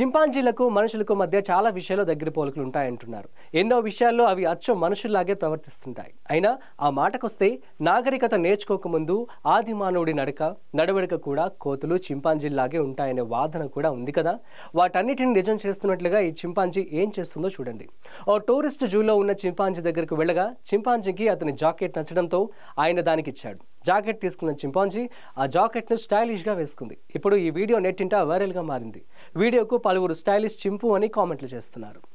చింపాంజీలకు మనుషులకు మధ్య చాలా విషయాల్లో దగ్గర పోలికలు ఉంటాయంటున్నారు ఎన్నో విషయాల్లో అవి అచ్చం మనుషుల్లాగే ప్రవర్తిస్తుంటాయి అయినా ఆ మాటకొస్తే నాగరికత నేర్చుకోకముందు ఆది మానవుడి నడక నడవడిక కూడా కోతులు చింపాంజీల్లాగే ఉంటాయనే వాదన కూడా ఉంది కదా వాటన్నిటిని నిజం చేస్తున్నట్లుగా ఈ చింపాంజీ ఏం చేస్తుందో చూడండి ఓ టూరిస్ట్ జూలో ఉన్న చింపాంజీ దగ్గరకు వెళ్ళగా చింపాంజీకి అతని జాకెట్ నచ్చడంతో ఆయన దానికిచ్చాడు జాకెట్ తీసుకున్న చింపాంజీ ఆ జాకెట్ను స్టైలిష్గా వేసుకుంది ఇప్పుడు ఈ వీడియో వైరల్ వైరల్గా మారింది వీడియోకు పలువురు స్టైలిష్ చింపు అని కామెంట్లు చేస్తున్నారు